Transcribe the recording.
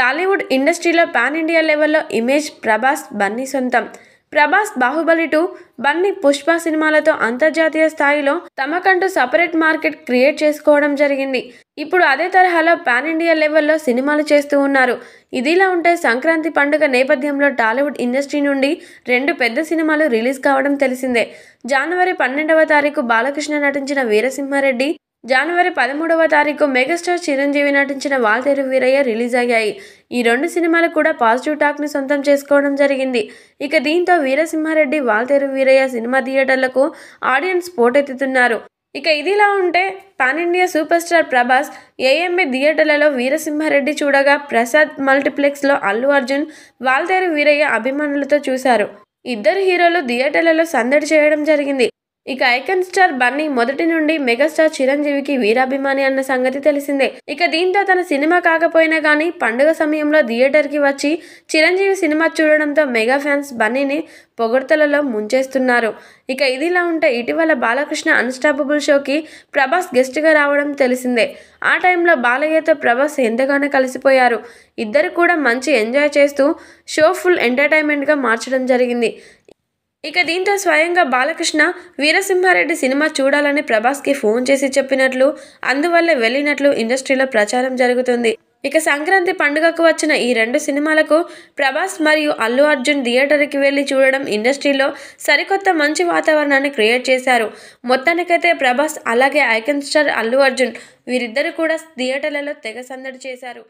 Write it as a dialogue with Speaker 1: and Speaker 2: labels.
Speaker 1: టాలీవుడ్ ఇండస్ట్రీలో pan India లెవెల్లో image Prabhas Bunny సొంతం ప్రభాస్ బాహుబలి టూ బన్నీ పుష్ప సినిమాలతో అంతర్జాతీయ స్థాయిలో తమకంటూ సపరేట్ మార్కెట్ క్రియేట్ చేసుకోవడం జరిగింది ఇప్పుడు అదే తరహాలో పాన్ ఇండియా లెవెల్లో సినిమాలు చేస్తూ ఉన్నారు ఇదిలా ఉంటే సంక్రాంతి పండుగ నేపథ్యంలో టాలీవుడ్ ఇండస్ట్రీ నుండి రెండు పెద్ద సినిమాలు రిలీజ్ కావడం తెలిసిందే జనవరి పన్నెండవ తారీఖు బాలకృష్ణ నటించిన వీరసింహారెడ్డి జనవరి పదమూడవ తారీఖు మెగాస్టార్ చిరంజీవి నటించిన వాల్తేరు వీరయ్య రిలీజ్ అయ్యాయి ఈ రెండు సినిమాలు కూడా పాజిటివ్ ని సొంతం చేసుకోవడం జరిగింది ఇక దీంతో వీరసింహారెడ్డి వాల్తేరు వీరయ్య సినిమా థియేటర్లకు ఆడియన్స్ పోటెత్తుతున్నారు ఇక ఇదిలా ఉంటే pan India super star Prabhas A M B థియేటర్లలో వీరసింహారెడ్డి చూడగా ప్రసాద్ మల్టీప్లెక్స్లో అల్లు అర్జున్ వాల్తేరు వీరయ్య అభిమానులతో చూశారు ఇద్దరు హీరోలు థియేటర్లలో సందడి చేయడం జరిగింది ఇక ఐకన్ స్టార్ బన్నీ మొదటి నుండి మెగాస్టార్ చిరంజీవికి వీరాభిమాని అన్న సంగతి తెలిసిందే ఇక దీంతో తన సినిమా కాకపోయినా కానీ పండుగ సమయంలో థియేటర్కి వచ్చి చిరంజీవి సినిమా చూడడంతో మెగా ఫ్యాన్స్ బన్నీని పొగడ్తలలో ముంచేస్తున్నారు ఇక ఇదిలా ఉంటే ఇటీవల బాలకృష్ణ అన్స్టాపబుల్ షోకి ప్రభాస్ గెస్ట్గా రావడం తెలిసిందే ఆ టైంలో బాలయ్యతో ప్రభాస్ ఎంతగానో కలిసిపోయారు ఇద్దరు కూడా మంచి ఎంజాయ్ చేస్తూ షో ఫుల్ ఎంటర్టైన్మెంట్గా మార్చడం జరిగింది ఇక దీంతో స్వయంగా బాలకృష్ణ వీరసింహారెడ్డి సినిమా చూడాలని ప్రభాస్కి ఫోన్ చేసి చెప్పినట్లు అందువల్ల వెళ్ళినట్లు ఇండస్ట్రీలో ప్రచారం జరుగుతుంది ఇక సంక్రాంతి పండుగకు వచ్చిన ఈ రెండు సినిమాలకు ప్రభాస్ మరియు అల్లు అర్జున్ థియేటర్కి వెళ్ళి చూడడం ఇండస్ట్రీలో సరికొత్త మంచి వాతావరణాన్ని క్రియేట్ చేశారు మొత్తానికైతే ప్రభాస్ అలాగే ఐకన్ స్టార్ అల్లు అర్జున్ వీరిద్దరు కూడా థియేటర్లలో తెగ సందడి చేశారు